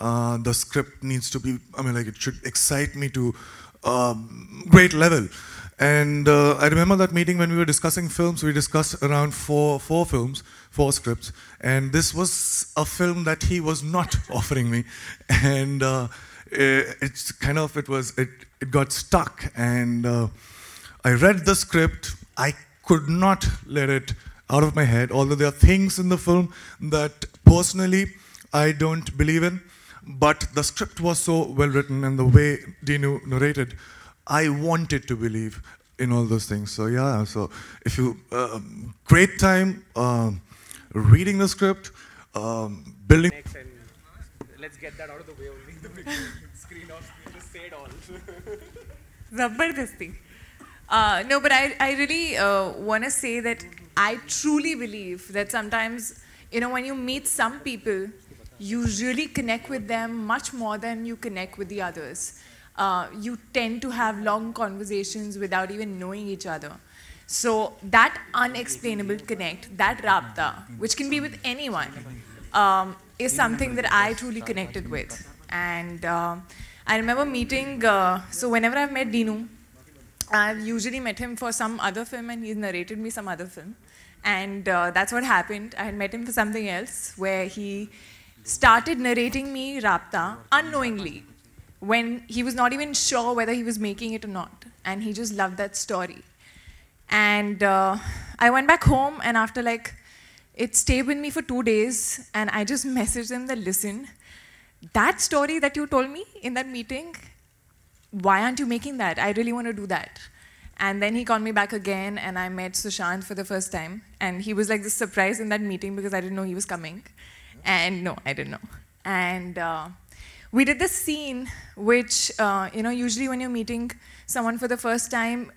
Uh, the script needs to be, I mean, like it should excite me to a um, great level. And uh, I remember that meeting when we were discussing films, we discussed around four, four films, four scripts. And this was a film that he was not offering me. And uh, it, it's kind of, it was, it, it got stuck. And uh, I read the script. I could not let it out of my head, although there are things in the film that personally, I don't believe in, but the script was so well written and the way Dinu narrated, I wanted to believe in all those things. So yeah, so if you, um, great time um, reading the script, um, building. Let's get that out of the way only. The screen off, just say it all. this thing. Uh, no, but I, I really uh, want to say that I truly believe that sometimes, you know, when you meet some people you really connect with them much more than you connect with the others. Uh, you tend to have long conversations without even knowing each other. So that unexplainable connect, that rapta, which can be with anyone, um, is something that I truly connected with. And uh, I remember meeting, uh, so whenever I've met Dinu, I've usually met him for some other film and he's narrated me some other film. And uh, that's what happened. I had met him for something else where he started narrating me Rapta unknowingly when he was not even sure whether he was making it or not. And he just loved that story. And uh, I went back home, and after like, it stayed with me for two days, and I just messaged him that, listen, that story that you told me in that meeting, why aren't you making that? I really want to do that. And then he called me back again, and I met Sushant for the first time. And he was like this surprise in that meeting because I didn't know he was coming. And no, I didn't know. And uh, we did this scene, which, uh, you know, usually when you're meeting someone for the first time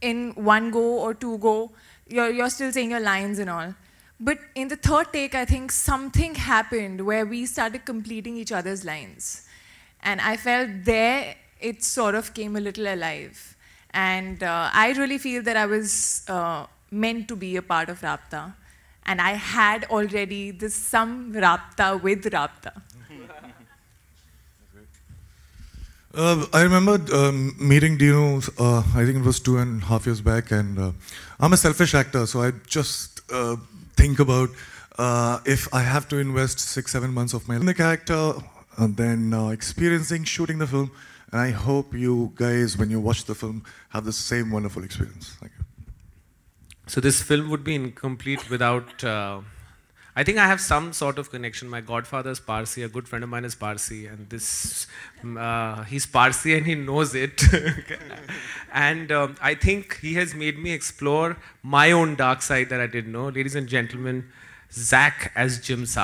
in one go or two go, you're, you're still saying your lines and all. But in the third take, I think something happened where we started completing each other's lines. And I felt there it sort of came a little alive. And uh, I really feel that I was uh, meant to be a part of Rapta and I had already this some rapta with rapta. Uh, I remember um, meeting Dino, uh, I think it was two and a half years back, and uh, I'm a selfish actor, so I just uh, think about uh, if I have to invest six, seven months of my in the character, and uh, then experiencing shooting the film, and I hope you guys, when you watch the film, have the same wonderful experience. Thank you. So this film would be incomplete without. Uh, I think I have some sort of connection. My godfather is Parsi. A good friend of mine is Parsi, and this mm, uh, he's Parsi and he knows it. and um, I think he has made me explore my own dark side that I didn't know. Ladies and gentlemen, Zach as Jim Sa.